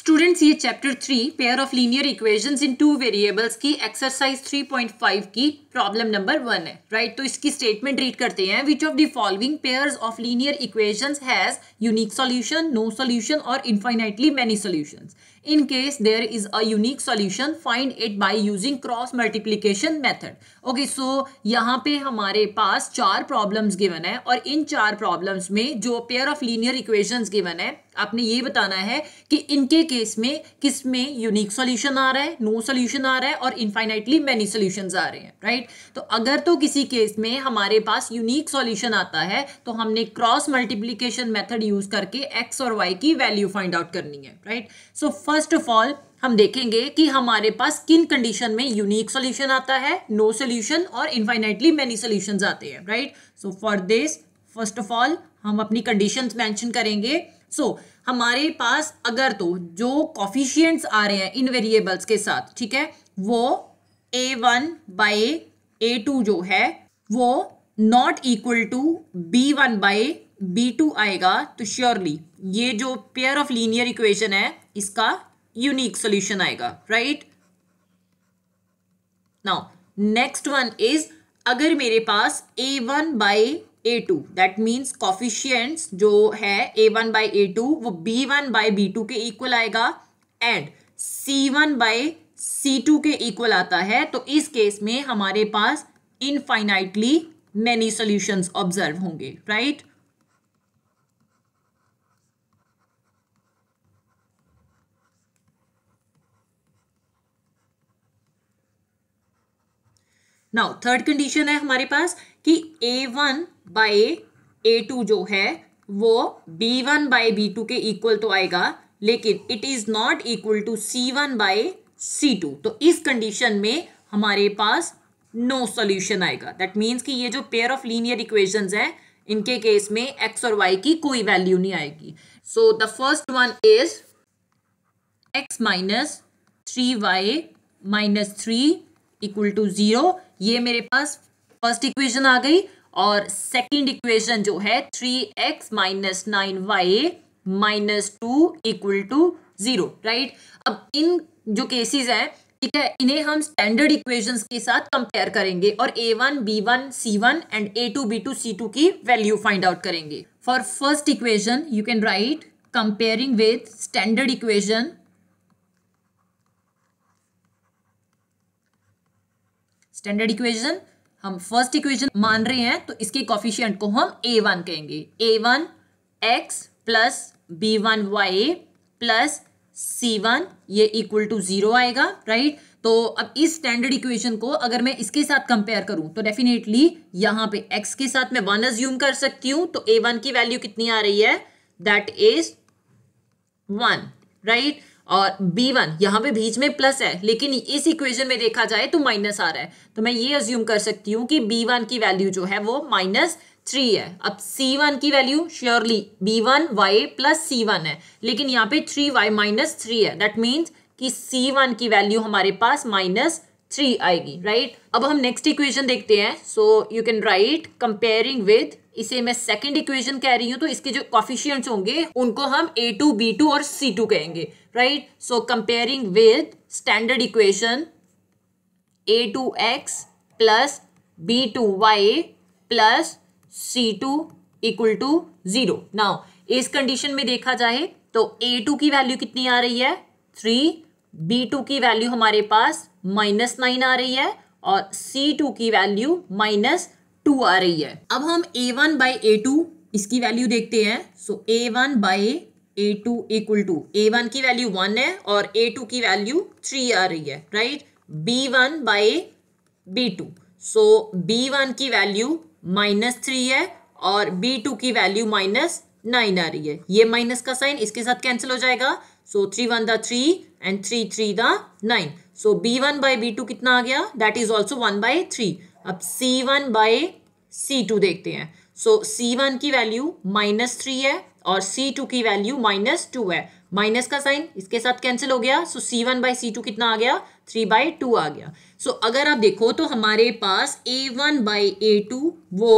Students ये chapter three pair of linear equations in two variables की exercise 3.5 की problem number one है right right? तो इसकी स्टेटमेंट रीड करते हैं which of the following pairs of linear equations has unique solution no solution और infinitely many solutions in case there is a unique solution find it by using cross multiplication method okay so यहाँ पे हमारे पास चार problems given है और इन चार problems में जो pair of linear equations given है आपने ये बताना है कि इनके केस में किस में यूनिक सॉल्यूशन आ रहा है नो no सॉल्यूशन आ रहा है और इनफाइनाइटली मैनी सोल्यूशन आ रहे हैं राइट तो अगर तो किसी केस में हमारे पास यूनिक सॉल्यूशन आता है तो हमने क्रॉस मल्टीप्लीकेशन मेथड यूज करके एक्स और वाई की वैल्यू फाइंड आउट करनी है right so first of all हम देखेंगे कि हमारे पास किन कंडीशन में यूनिक सोल्यूशन आता है नो no सोल्यूशन और इनफाइनाइटली मेनी सोल्यूशन आते हैं right so for this first of all हम अपनी कंडीशन मैंशन करेंगे सो so, हमारे पास अगर तो जो कॉफिशियंट्स आ रहे हैं इन वेरिएबल्स के साथ ठीक है वो ए वन बाई ए टू जो है वो not equal to B one by B two आएगा तो श्योरली ये जो पेयर ऑफ लीनियर इक्वेशन है इसका यूनिक सोल्यूशन आएगा right now next one is अगर मेरे पास ए one by A two that means coefficients जो है A one by A two वो B one by B two के इक्वल आएगा and C one by C two के इक्वल आता है तो इस केस में हमारे पास इनफाइनाइटली मैनी सोल्यूशंस ऑब्जर्व होंगे right right? Now third condition है हमारे पास कि a one by A two जो है वो B one by B two के इक्वल तो आएगा लेकिन it is not equal to C one by C two तो इस कंडीशन में हमारे पास नो सोल्यूशन आएगा दैट मीन्स कि ये जो पेयर ऑफ लीनियर इक्वेशन है इनके केस में एक्स और वाई की कोई वैल्यू नहीं आएगी so the first one is X minus three Y minus three equal to zero ये मेरे पास फर्स्ट इक्वेशन आ गई और सेकंड इक्वेशन जो है three x minus nine Y minus two equal to zero right अब इन जो केसेस हैं ठीक है इन्हें हम स्टैंडर्ड इक्वेशंस के साथ कंपेयर करेंगे और A one B one C one and A two B two C two की वैल्यू फाइंड आउट करेंगे for first equation you can write comparing with standard equation standard equation हम first equation मान रहे हैं तो इसके कॉफिशियंट को हम ए वन कहेंगे A one x plus B one Y plus C one ये इक्वल टू जीरो आएगा राइट तो अब इस स्टैंडर्ड इक्वेशन को अगर मैं इसके साथ कंपेयर करूं तो डेफिनेटली यहां पे x के साथ मैं वन अज्यूम कर सकती हूं तो a1 की वैल्यू कितनी आ रही है दैट इज वन राइट और बी वन यहाँ पे बीच में प्लस है लेकिन इस इक्वेशन में देखा जाए तो माइनस आ रहा है तो मैं ये अज्यूम कर सकती हूँ कि बी वन की वैल्यू जो है वो माइनस थ्री है अब सी वन की value surely B one Y plus सी वन है लेकिन यहाँ पे थ्री वाई माइनस थ्री है दैट मीन्स कि सी वन की वैल्यू हमारे पास माइनस थ्री आएगी राइट अब हम नेक्स्ट इक्वेशन देखते हैं so you can write comparing with इसे मैं सेकंड इक्वेशन कह रही हूं तो इसके जो कॉफिशियंट होंगे उनको हम ए टू बी टू और सी टू कहेंगे right so comparing with standard equation a two x plus b two y plus c two equal to zero now इस कंडीशन में देखा जाए तो ए टू की वैल्यू कितनी आ रही है थ्री बी टू की वैल्यू हमारे पास माइनस नाइन आ रही है और सी टू की वैल्यू माइनस टू आ रही है अब हम ए वन बाई ए टू इसकी वैल्यू देखते हैं so a one by a equal to a one की वैल्यू वन है और ए टू की वैल्यू थ्री आ रही है right b one by B two so b one की वैल्यू माइनस थ्री है और बी टू की वैल्यू माइनस नाइन आ रही है ये माइनस का साइन इसके साथ कैंसिल हो जाएगा so three one the three and three three the nine so b one by B two कितना आ गया that is also one by three अब सी वन बाई सी टू देखते हैं सो so, सी वन की value minus three है और c two की वैल्यू माइनस टू है माइनस का साइन इसके साथ कैंसिल हो गया so c one by C two कितना आ गया थ्री बाय टू आ गया सो so, अगर आप देखो तो हमारे पास ए वन बाई ए टू वो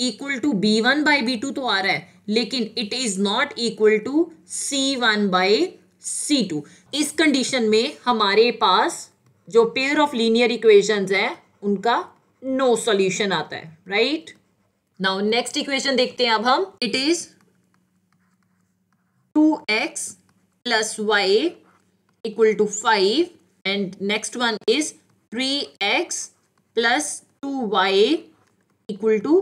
equal to B one by B two तो आ रहा है लेकिन it is not equal to C one by C two इस कंडीशन में हमारे पास जो पेयर ऑफ लीनियर इक्वेशन है उनका नो no सॉल्यूशन आता है राइट नाउ नेक्स्ट इक्वेशन देखते हैं अब हम it is two x plus y equal to five and next one is three x plus two y equal to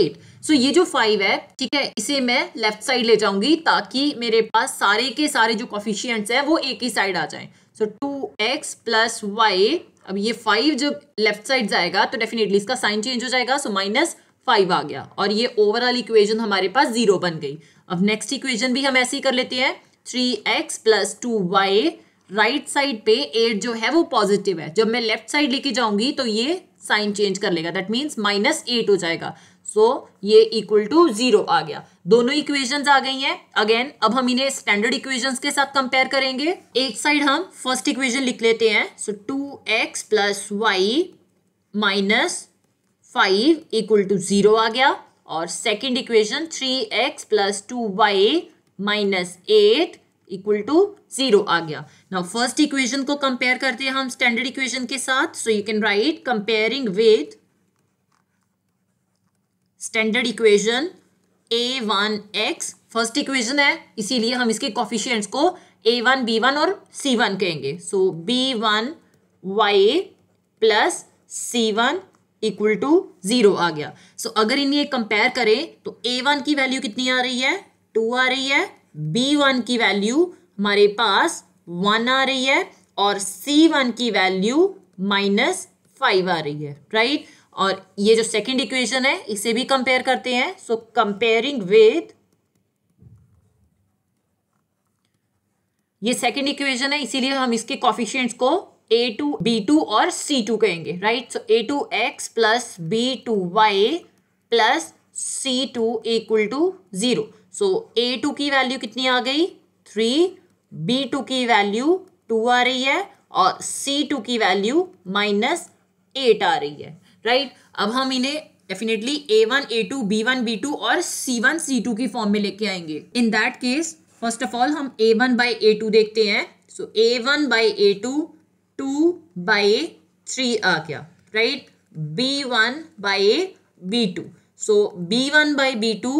eight so ये जो फाइव है ठीक है इसे मैं लेफ्ट साइड ले जाऊंगी ताकि मेरे पास सारे के सारे जो कॉफिशियंट्स हैं वो एक ही साइड आ जाएं so two x plus y अब ये फाइव जब लेफ्ट साइड जाएगा तो डेफिनेटली इसका साइन चेंज हो जाएगा सो माइनस फाइव आ गया और ये ओवरऑल इक्वेजन हमारे पास जीरो बन गई अब नेक्स्ट इक्वेजन भी हम ऐसे ही कर लेते हैं three x plus two y right side पे एट जो है वो पॉजिटिव है जब मैं लेफ्ट साइड लेके जाऊंगी तो ये साइन चेंज कर लेगा दैट मीन्स माइनस एट हो जाएगा सो so, ये इक्वल टू जीरो आ गया दोनों इक्वेशंस आ गई हैं अगेन अब हम इन्हें स्टैंडर्ड इक्वेशंस के साथ कंपेयर करेंगे एक साइड हम फर्स्ट इक्वेशन लिख लेते हैं so two x plus y minus five equal to zero आ गया और second equation three x plus two y minus eight equal to zero आ गया ना फर्स्ट इक्वेशन को कंपेयर करते हैं हम स्टैंडर्ड इक्वेशन के साथ so you can write comparing with standard equation a one x first equation है इसीलिए हम इसके कॉफिशियंट्स को ए वन बी वन और सी वन कहेंगे so b one Y plus C one equal to zero आ गया सो so, अगर इन्हें कंपेयर करें तो ए वन की वैल्यू कितनी आ रही है टू आ रही है बी वन की वैल्यू हमारे पास वन आ रही है और सी वन की वैल्यू माइनस फाइव आ रही है राइट right? और ये जो सेकंड इक्वेशन है इसे भी कंपेयर करते हैं सो कंपेयरिंग विथ ये सेकंड इक्वेशन है इसीलिए हम इसके कॉफिशियंट को ए टू बी टू और सी टू कहेंगे right so a two x plus b two y plus c two equal to zero so a two की वैल्यू कितनी आ गई थ्री बी टू की वैल्यू टू आ रही है और सी टू की वैल्यू माइनस एट आ रही है राइट अब हम इन्हें definitely a one a two B one b two और सी वन सी टू की फॉर्म में लेके आएंगे in that case first of all हम ए वन बाई ए टू देखते हैं so a one by A two two by three आ गया right b one by a b two so b one by B two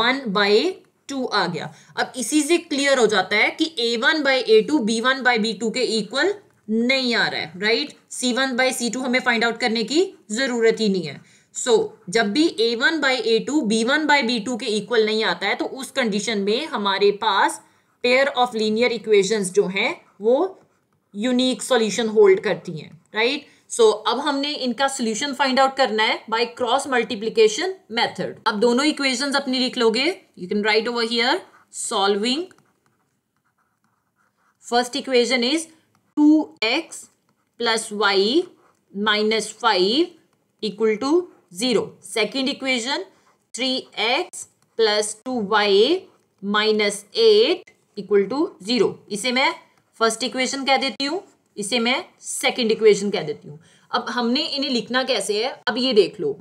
one by two आ गया अब इसी से क्लियर हो जाता है कि a one by A two B one by B two के इक्वल नहीं आ रहा है right C one by C two हमें फाइंड आउट करने की ज़रूरत ही नहीं है सो so, जब भी a one by A two B one by B two के इक्वल नहीं आता है तो उस कंडीशन में हमारे पास पेयर ऑफ लीनियर इक्वेशंस जो हैं वो यूनिक सॉल्यूशन होल्ड करती हैं राइट सो अब हमने इनका सोल्यूशन फाइंड आउट करना है बाय क्रॉस मल्टीप्लीकेशन मेथड अब दोनों इक्वेशंस अपनी लिख लोगे you can write over here solving first equation is x plus y minus five equal to zero second equation three x plus two y minus eight equal to zero इसे मैं first equation कह देती हूँ इसे मैं second equation कह देती हूँ अब हमने इन्हें लिखना कैसे है अब ये देख लो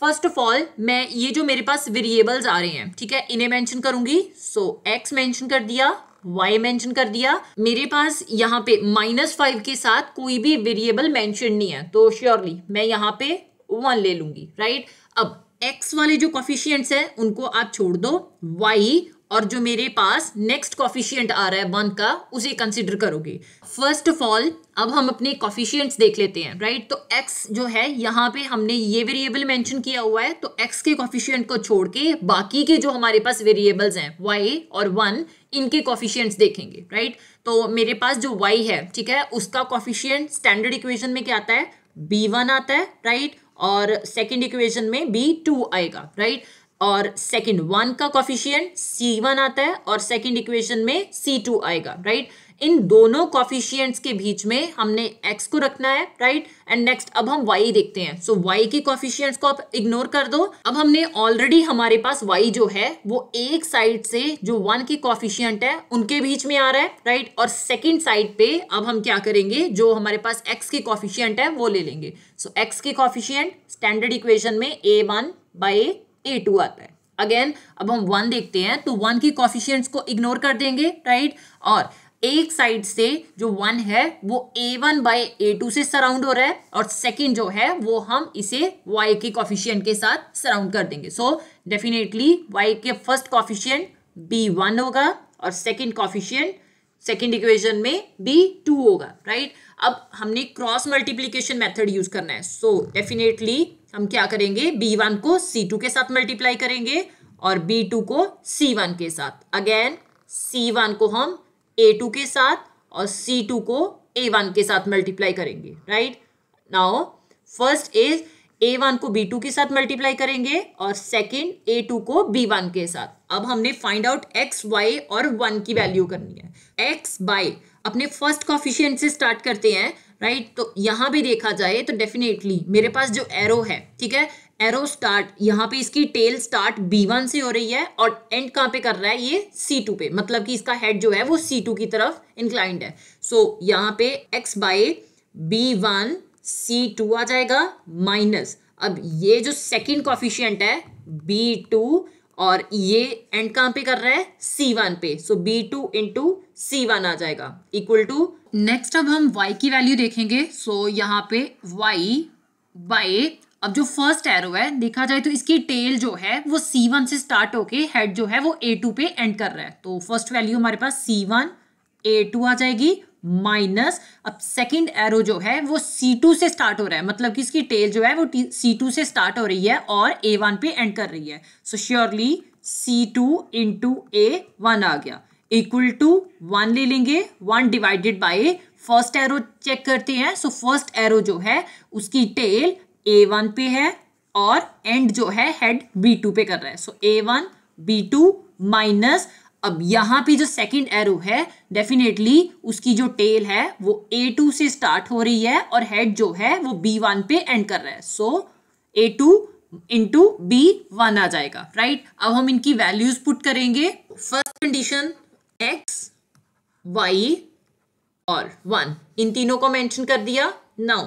फर्स्ट ऑफ ऑल मैं ये जो मेरे पास वेरिएबल्स आ रहे हैं ठीक है इन्हें मेंशन करूंगी सो so, एक्स मेंशन कर दिया वाई मेंशन कर दिया मेरे पास यहाँ पे माइनस फाइव के साथ कोई भी वेरिएबल मेंशन नहीं है तो श्योरली मैं यहाँ पे वन ले लूंगी राइट अब एक्स वाले जो कॉफिशियंट्स हैं उनको आप छोड़ दो वाई और जो मेरे पास नेक्स्ट कॉफिशियंट आ रहा है वन का उसे कंसिडर करोगे फर्स्ट ऑफ ऑल अब हम अपने कॉफिशियंट्स देख लेते हैं राइट तो एक्स जो है यहाँ पे हमने ये वेरिएबल मेंशन किया हुआ है तो एक्स के कॉफिशियंट को छोड़ के बाकी के जो हमारे पास वेरिएबल्स हैं वाई और वन इनके कॉफिशियंट्स देखेंगे राइट तो मेरे पास जो वाई है ठीक है उसका कॉफिशियंट स्टैंडर्ड इक्वेशन में क्या आता है बी वन आता है राइट और सेकेंड इक्वेशन में बी टू आएगा राइट और सेकंड वन का कॉफिशियंट सी वन आता है और सेकंड इक्वेशन में सी टू आएगा राइट इन दोनों कॉफिशियंट्स के बीच में हमने x को रखना है राइट एंड नेक्स्ट अब हम y देखते हैं सो so, y के कॉफिशियंट्स को आप इग्नोर कर दो अब हमने ऑलरेडी हमारे पास y जो है वो एक साइड से जो वन के कॉफिशियंट है उनके बीच में आ रहा है राइट और सेकेंड साइड पे अब हम क्या करेंगे जो हमारे पास x के कॉफिशियंट है वो ले लेंगे सो so, x के कॉफिशियंट स्टैंडर्ड इक्वेशन में a one by A two आता है अगेन अब हम वन देखते हैं तो वन की कॉफिशियंट को इग्नोर कर देंगे राइट और एक साइड से जो वन है वो ए वन बाई ए टू से सराउंड हो रहा है और सेकेंड जो है वो हम इसे वाई के कॉफिशियंट के साथ सराउंड कर देंगे सो डेफिनेटली वाई के फर्स्ट कॉफिशियंट बी वन होगा और सेकेंड कॉफिशियंट सेकेंड इक्वेशन में बी टू होगा राइट अब हमने क्रॉस मल्टीप्लीकेशन मेथड यूज करना है सो डेफिनेटली हम क्या करेंगे बी वन को सी टू के साथ मल्टीप्लाई करेंगे और बी टू को सी वन के साथ अगेन सी वन को हम ए टू के साथ और सी टू को ए वन के साथ मल्टीप्लाई करेंगे right now first is a one को बी टू के साथ मल्टीप्लाई करेंगे और सेकेंड ए टू को बी वन के साथ अब हमने फाइंड आउट एक्स वाई और वन की वैल्यू करनी है एक्स बाई अपने फर्स्ट कॉफिशियंट से स्टार्ट करते हैं राइट तो यहाँ भी देखा जाए तो डेफिनेटली मेरे पास जो एरो है ठीक है एरो स्टार्ट यहाँ पे इसकी टेल स्टार्ट B1 से हो रही है और एंड कहाँ पे कर रहा है ये C2 पे मतलब कि इसका हेड जो है वो C2 की तरफ इंक्लाइंड है सो so, यहाँ पे x by b one c two आ जाएगा माइनस अब ये जो सेकंड कॉफिशियंट है बी टू और ये एंड कहाँ पे कर रहा है सी वन पे so b two into c one आ जाएगा इक्वल टू नेक्स्ट अब हम y की वैल्यू देखेंगे सो so, यहाँ पे y बाय अब जो फर्स्ट एरो है देखा जाए तो इसकी टेल जो है वो C1 से स्टार्ट होके हेड जो है वो A2 पे एंड कर रहा है तो फर्स्ट वैल्यू हमारे पास C1 A2 आ जाएगी माइनस अब सेकंड एरो जो है वो C2 से स्टार्ट हो रहा है मतलब कि इसकी टेल जो है वो C2 से स्टार्ट हो रही है और A1 पे एंड कर रही है so surely C2 two into a one आ गया इक्वल टू वन ले लेंगे one divided by first arrow check करते हैं सो फर्स्ट एरो जो है उसकी टेल ए वन पे है और एंड जो है हेड बी टू पे कर रहा है so a one b two minus अब यहां पे जो सेकंड एरो है डेफिनेटली उसकी जो टेल है वो ए टू से स्टार्ट हो रही है और हेड जो है वो बी वन पे एंड कर रहा है so a two into b one आ जाएगा राइट right? अब हम इनकी वैल्यूज पुट करेंगे फर्स्ट कंडीशन एक्स वाई और वन इन तीनों को मेंशन कर दिया नाउ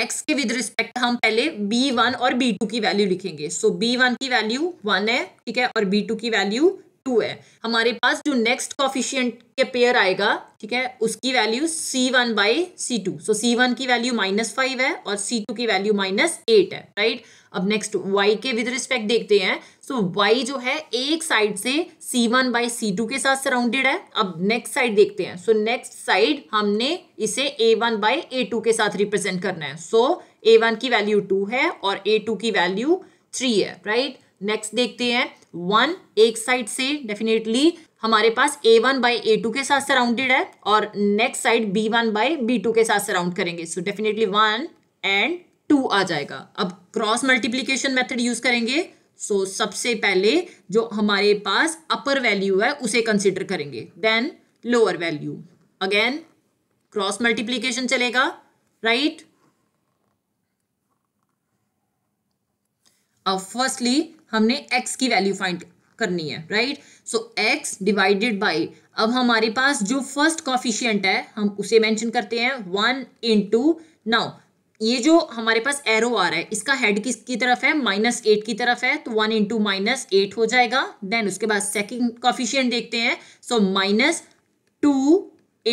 एक्स के विद रिस्पेक्ट हम पहले बी वन और बी टू की वैल्यू लिखेंगे सो बी वन की वैल्यू वन है ठीक है और बी टू की वैल्यू टू है हमारे पास जो नेक्स्ट कॉफिशियंट के पेयर आएगा ठीक है उसकी value c one by C two so c one की वैल्यू माइनस फाइव है और सी टू की वैल्यू माइनस एट है राइट अब नेक्स्ट वाई के विद रिस्पेक्ट देखते हैं सो so, वाई जो है एक साइड से c one by C two के साथ सराउंडेड है अब नेक्स्ट साइड देखते हैं सो नेक्स्ट साइड हमने इसे a one by A two के साथ रिप्रेजेंट करना है सो ए वन की वैल्यू टू है और ए टू की वैल्यू थ्री है राइट right? नेक्स्ट देखते हैं वन एक साइड से डेफिनेटली हमारे पास ए वन बाई ए टू के साथ सराउंडेड है और next side b one by B two के साथ सराउंड करेंगे so definitely one and two आ जाएगा अब क्रॉस मल्टीप्लीकेशन मेथड यूज करेंगे सो so, सबसे पहले जो हमारे पास अपर वैल्यू है उसे कंसिडर करेंगे then lower value again cross multiplication चलेगा राइट right? अब फर्स्टली हमने x की वैल्यू फाइंड करनी है right so x divided by अब हमारे पास जो फर्स्ट कॉफिशियंट है हम उसे मेंशन करते हैं वन इंटू नाउ ये जो हमारे पास एरो आ रहा है इसका हेड किसकी तरफ है माइनस एट की तरफ है तो वन इंटू माइनस एट हो जाएगा देन उसके बाद सेकंड कॉफिशियंट देखते हैं so minus two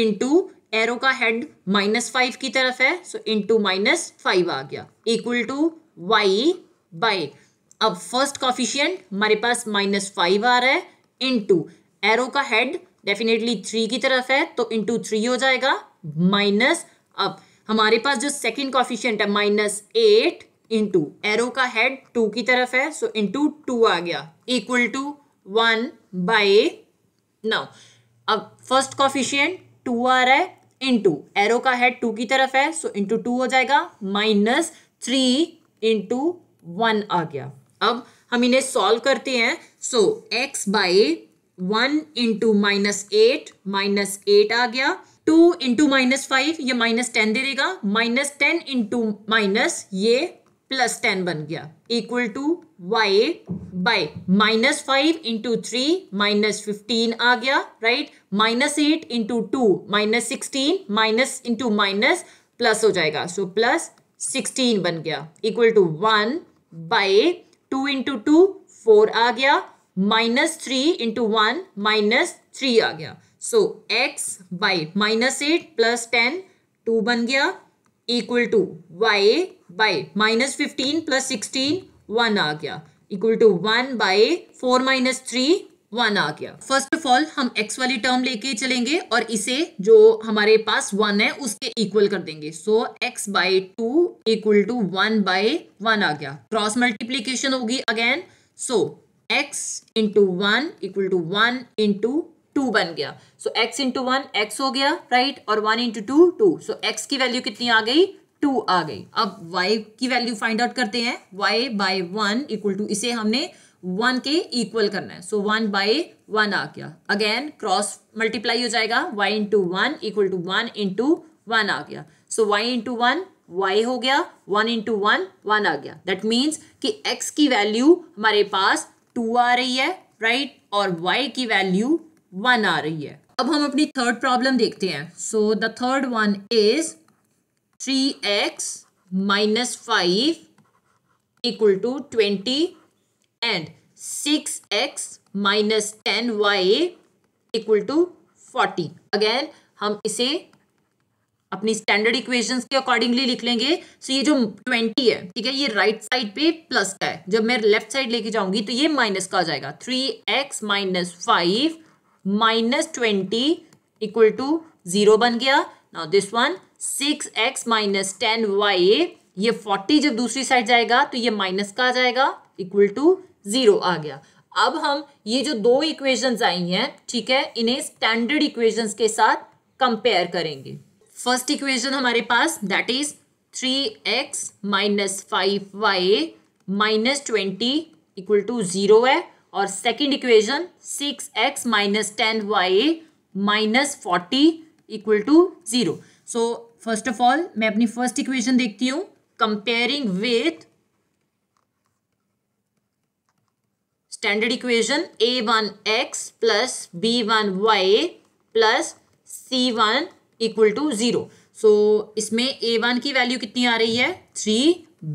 into arrow का हेड माइनस फाइव की तरफ है सो इंटू माइनस फाइव आ गया इक्वल टू वाई बाई अब फर्स्ट कॉफिशियंट हमारे पास माइनस फाइव आ रहा है इंटू एरो का हेड डेफिनेटली थ्री की तरफ है तो इंटू थ्री हो जाएगा माइनस अब हमारे पास जो सेकंड कॉफिशियंट है माइनस एट इंटू एरो का हेड टू की तरफ है सो इंटू टू आ गया equal to one by now अब फर्स्ट कॉफिशियंट टू आ रहा है इंटू एरो का हेड टू की तरफ है सो इंटू टू हो जाएगा माइनस थ्री इंटू वन आ गया अब हम इन्हें सॉल्व करते हैं so x by one into minus eight minus eight आ गया टू इंटू माइनस फाइव ये माइनस टेन दे देगा माइनस टेन इंटू माइनस ये प्लस टेन बन गया equal to y by minus five into three minus fifteen आ गया right minus eight into two minus sixteen minus into minus plus हो जाएगा सो प्लस सिक्सटीन बन गया equal to one by two into two four आ गया minus three into one minus three आ गया so x by minus eight plus ten two बन गया equal to y by minus fifteen plus sixteen one आ गया equal to one by four minus three one आ गया first of all हम x वाली टर्म लेके चलेंगे और इसे जो हमारे पास वन है उसके इक्वल कर देंगे so x by two equal to one by one आ गया क्रॉस मल्टीप्लीकेशन होगी again so x into one equal to one into two बन गया so x into one x हो गया राइट right? और one into two two so x की value कितनी आ गई टू आ गई अब वाई की वैल्यू फाइंड आउट करते हैं y by one equal to इसे हमने वन के इक्वल करना है सो वन बाई वन आ गया अगेन क्रॉस मल्टीप्लाई हो जाएगा y into one equal to one into one आ गया so y into one y हो गया वन इंटू वन वन आ गया दैट मीन्स कि एक्स की वैल्यू हमारे पास टू आ रही है राइट right? और वाई की वैल्यू वन आ रही है अब हम अपनी थर्ड प्रॉब्लम देखते हैं so the third one is three x minus five equal to twenty and 6x minus 10y equal to 40 again हम इसे अपनी स्टैंडर्ड इक्वेशंस के अकॉर्डिंगली लिख लेंगे सो so ये जो 20 है ठीक है ये राइट right साइड पे प्लस का है जब मैं लेफ्ट साइड लेके जाऊंगी तो ये माइनस का आ जाएगा 3x x minus five minus twenty equal to zero बन गया now this one 6x x minus ten ये 40 जब दूसरी साइड जाएगा तो ये माइनस का आ जाएगा इक्वल टू जीरो आ गया अब हम ये जो दो इक्वेशंस आई हैं ठीक है इन्हें स्टैंडर्ड इक्वेशंस के साथ कंपेयर करेंगे फर्स्ट इक्वेशन हमारे पास that is three x minus five y minus twenty equal to zero है और second equation six x minus ten y minus forty equal to zero so first of all मैं अपनी first equation देखती हूँ comparing with standard equation a one x plus B one Y plus C one equal to zero so इसमें a one की value कितनी आ रही है थ्री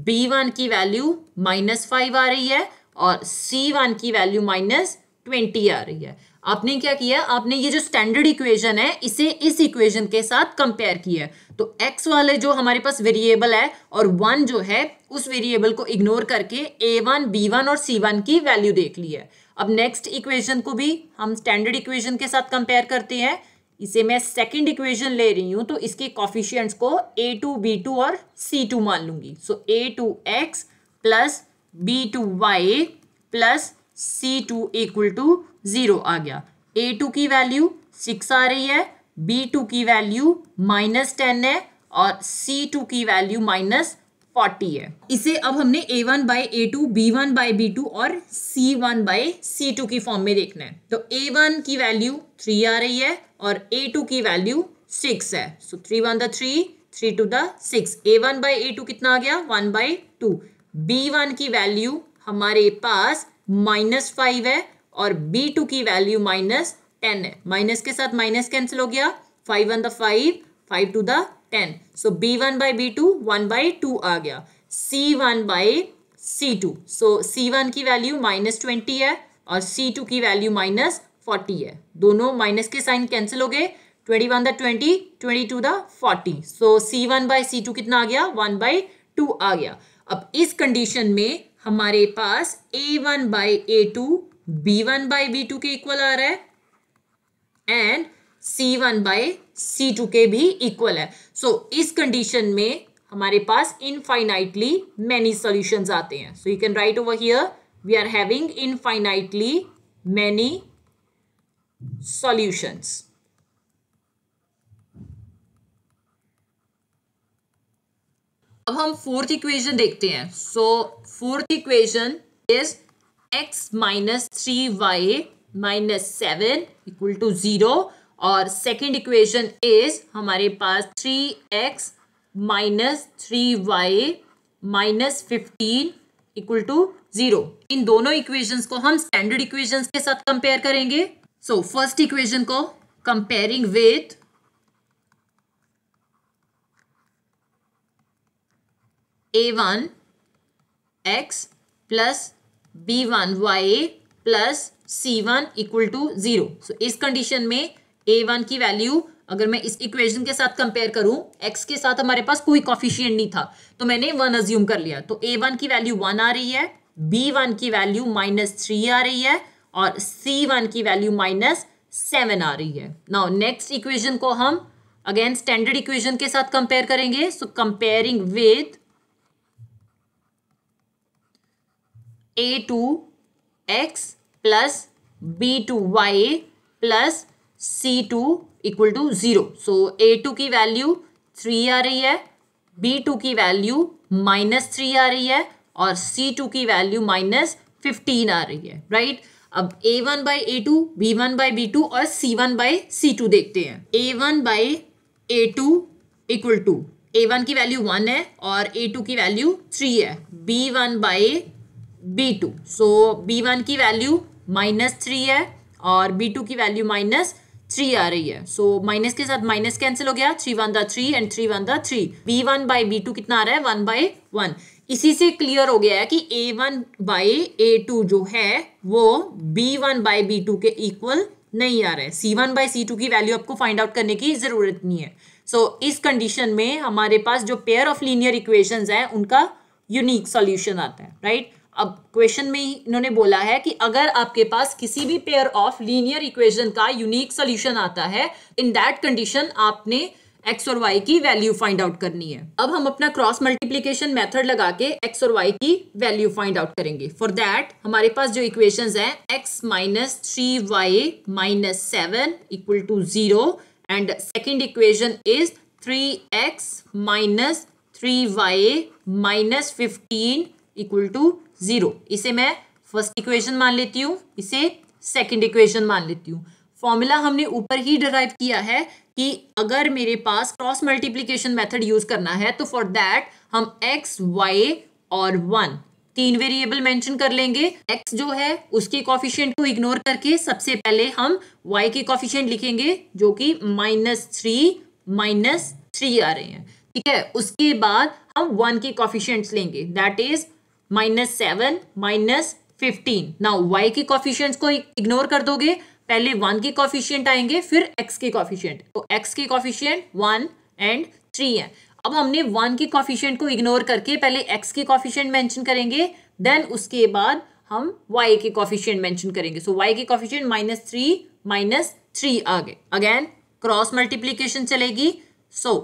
बी वन की वैल्यू माइनस फाइव आ रही है और सी वन की वैल्यू माइनस ट्वेंटी आ रही है आपने क्या किया आपने ये जो स्टैंडर्ड इक्वेशन है इसे इस इक्वेशन के साथ कंपेयर किया तो x वाले जो हमारे पास वेरिएबल है और वन जो है उस वेरिएबल को इग्नोर करके ए वन बी वन और सी वन की वैल्यू देख ली है अब नेक्स्ट इक्वेशन को भी हम स्टैंडर्ड इक्वेशन के साथ कंपेयर करते हैं इसे मैं सेकेंड इक्वेशन ले रही हूँ तो इसके कॉफिशियंट्स को ए टू बी टू और सी टू मान लूंगी so a two x plus b two y plus c two equal to zero आ गया ए टू की वैल्यू सिक्स आ रही है बी टू की वैल्यू माइनस टेन है और सी टू की वैल्यू माइनस फोर्टी है इसे अब हमने a one by A two B one by B two और c one by C two की फॉर्म में देखना है तो ए वन की वैल्यू थ्री आ रही है और ए टू की वैल्यू सिक्स है so three one the three three two the six a one by A two कितना आ गया one by two B one की वैल्यू हमारे पास माइनस फाइव है और बी टू की वैल्यू माइनस टेन है माइनस के साथ माइनस कैंसिल हो गया five one the five five two the ten so b one by B two one by two आ गया c one by C two so c one की value minus twenty है और c two की value minus forty है दोनों minus के sign cancel हो गए twenty one the twenty twenty two the forty so c one by C two कितना आ गया वन बाई टू आ गया अब इस कंडीशन में हमारे पास ए one by A two B one by B two के इक्वल आ रहा है and C one by C two के भी इक्वल है सो so, इस कंडीशन में हमारे पास इनफाइनाइटली मैनी सोल्यूशन आते हैं so you can write over here we are having infinitely many solutions अब हम फोर्थ इक्वेशन देखते हैं so so, fourth equation is x minus 3y minus 7 equal to 0 और सेकेंड इक्वेशन इज हमारे पास three x minus three Y minus fifteen equal to zero इन दोनों equations को हम स्टैंडर्ड इक्वेशंस के साथ कंपेयर करेंगे सो फर्स्ट इक्वेशन को comparing with a one x plus B one Y plus C one equal to zero so इस condition में ए वन की वैल्यू अगर मैं इस इक्वेशन के साथ कंपेयर करूं एक्स के साथ हमारे पास कोई कॉफिशियंट नहीं था तो मैंने वन अज्यूम कर लिया तो ए वन की वैल्यू वन आ रही है बी वन की वैल्यू माइनस थ्री आ रही है और सी वन की वैल्यू माइनस सेवन आ रही है ना नेक्स्ट इक्वेशन को हम अगेन स्टैंडर्ड इक्वेशन के साथ कंपेयर करेंगे so comparing with a two x plus b two y plus c two equal to zero so a two की वैल्यू थ्री आ रही है बी टू की वैल्यू माइनस थ्री आ रही है और सी टू की वैल्यू माइनस फिफ्टीन आ रही है राइट right? अब a one by A two B one by B two और c one by C two देखते हैं ए one by A two equal to a one की वैल्यू वन है और ए टू की वैल्यू थ्री है b one by B two so b one की value minus three है और बी टू की वैल्यू माइनस थ्री आ रही है सो so, माइनस के साथ माइनस कैंसिल हो गया three one the three and three one the three b one by B two कितना आ रहा है वन बाई वन इसी से क्लियर हो गया है कि a one by A two जो है वो B one by B two के इक्वल नहीं आ रहा है c one by C two की वैल्यू आपको फाइंड आउट करने की जरूरत नहीं है सो so, इस कंडीशन में हमारे पास जो पेयर ऑफ लीनियर इक्वेशन है उनका यूनिक सोल्यूशन आता है राइट right? अब क्वेश्चन में ही इन्होंने बोला है कि अगर आपके पास किसी भी पेयर ऑफ लीनियर इक्वेशन का यूनिक सॉल्यूशन आता है इन दैट कंडीशन आपने एक्स और वाई की वैल्यू फाइंड आउट करनी है अब हम अपना क्रॉस मल्टीप्लीकेशन मेथड लगा के एक्स और वाई की वैल्यू फाइंड आउट करेंगे फॉर दैट हमारे पास जो इक्वेशन है x minus three Y minus seven equal to zero and second equation is three x minus three Y minus fifteen equal to zero इसे मैं first equation मान लेती हूँ इसे सेकेंड इक्वेशन मान लेती हूँ फॉर्मूला हमने ऊपर ही डराइव किया है कि अगर मेरे पास क्रॉस मल्टीप्लीकेशन मेथड यूज करना है तो फॉर दैट हम एक्स वाई और वन तीन वेरिएबल मेंशन कर लेंगे एक्स जो है उसके कॉफिशियंट को इग्नोर करके सबसे पहले हम वाई के कॉफिशियंट लिखेंगे जो कि माइनस थ्री माइनस थ्री आ रहे हैं ठीक है उसके बाद हम वन के कॉफिशियंट लेंगे that is minus seven minus fifteen ना वाई के कॉफिशियंट को इग्नोर कर दोगे पहले वन के कॉफिशियंट आएंगे फिर एक्स के कॉफिशियंट तो एक्स के कॉफिशियंट वन एंड थ्री है अब हमने वन के कॉफिशियंट को इग्नोर करके पहले एक्स के कॉफिशियंट मैंशन करेंगे देन उसके बाद हम y के कॉफिशियंट मेंशन करेंगे सो so, y के coefficient minus three minus three आ गए अगेन क्रॉस मल्टीप्लीकेशन चलेगी सो so,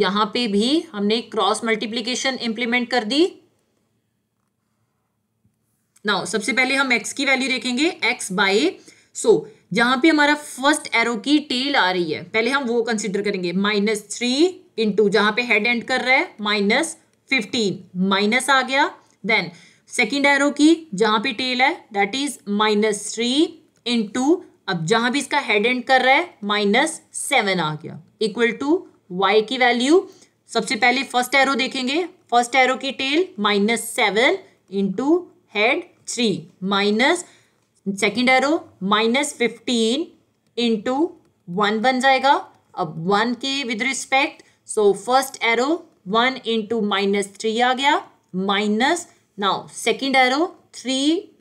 यहां पे भी हमने क्रॉस मल्टीप्लीकेशन इंप्लीमेंट कर दी नाउ सबसे पहले हम एक्स की वैल्यू देखेंगे एक्स बाय सो जहां पे हमारा फर्स्ट एरो की टेल आ रही है पहले हम वो कंसिडर करेंगे माइनस थ्री इंटू जहां पे हेड एंड कर रहा है माइनस फिफ्टीन माइनस आ गया देन सेकेंड एरो की जहां पे टेल है that is minus three into अब जहां भी इसका हेड एंड कर रहा है माइनस सेवन आ गया इक्वल टू वाई की वैल्यू सबसे पहले फर्स्ट एरो देखेंगे फर्स्ट एरो की tail minus seven into head three minus second arrow minus fifteen into one बन जाएगा अब वन के with respect so first arrow one into minus three आ गया minus now second arrow three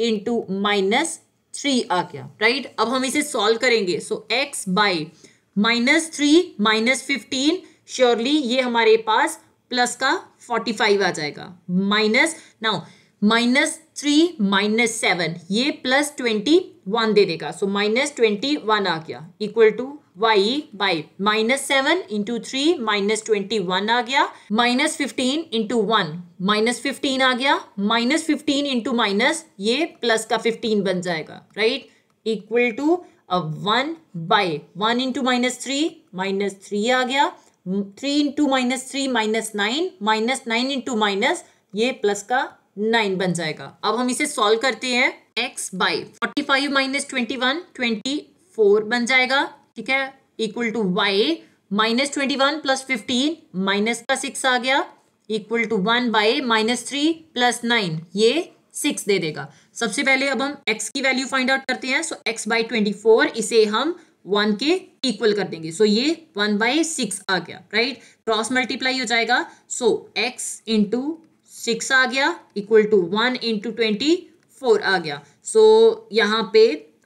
into minus three आ गया right right? अब हम इसे सॉल्व करेंगे so x by minus three minus fifteen surely ये हमारे पास प्लस का फोर्टी फाइव आ जाएगा minus now minus three minus seven ये प्लस ट्वेंटी वन दे देगा सो माइनस ट्वेंटी वन आ गया equal to y by minus seven into three minus twenty one आ गया minus fifteen into one minus fifteen आ गया माइनस फिफ्टीन इंटू माइनस ये प्लस का फिफ्टीन बन जाएगा right equal to one by one into minus three minus three आ गया three into minus three minus nine minus nine into minus ये plus का नाइन बन जाएगा अब हम इसे सॉल्व करते हैं x by forty five minus twenty one twenty four बन जाएगा ठीक है equal to y minus twenty one plus fifteen minus का सिक्स आ गया equal to one by minus three plus nine ये सिक्स दे देगा सबसे पहले अब हम एक्स की वैल्यू फाइंड आउट करते हैं so x by twenty four इसे हम वन के इक्वल कर देंगे सो so, ये वन बाई सिक्स आ गया राइट क्रॉस मल्टीप्लाई हो जाएगा सो एक्स इंटू सिक्स आ गया equal to one into twenty four आ गया सो so, यहाँ पे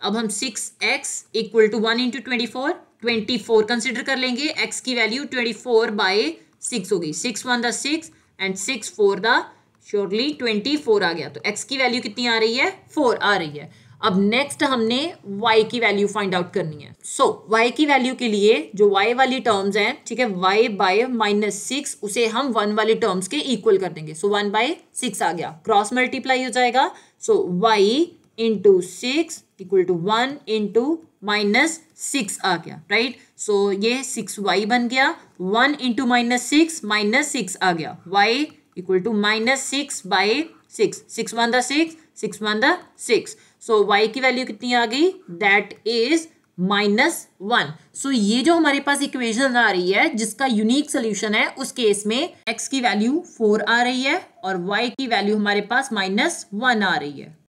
अब हम six x equal to one into twenty four twenty four consider कर लेंगे एक्स की value twenty four by six हो गई six one the six and six four the surely twenty four आ गया तो एक्स की वैल्यू कितनी आ रही है फोर आ रही है अब नेक्स्ट हमने y की वैल्यू फाइंड आउट करनी है सो so, y की वैल्यू के लिए जो y वाली टर्म्स हैं ठीक है y बाय माइनस सिक्स उसे हम वन वाली टर्म्स के इक्वल कर देंगे सो वन बाय सिक्स आ गया क्रॉस मल्टीप्लाई हो जाएगा so so, y into six equal to one into minus six आ गया राइट सो so, ये सिक्स वाई बन गया one into minus six minus six आ गया y equal to minus six by six six one the six six one the six so y की value कितनी आ गई दैट इज माइनस वन सो ये जो हमारे पास इक्वेशन आ रही है जिसका यूनिक सोल्यूशन है उस केस में एक्स की वैल्यू फोर आ रही है और वाई की वैल्यू हमारे पास माइनस वन आ रही है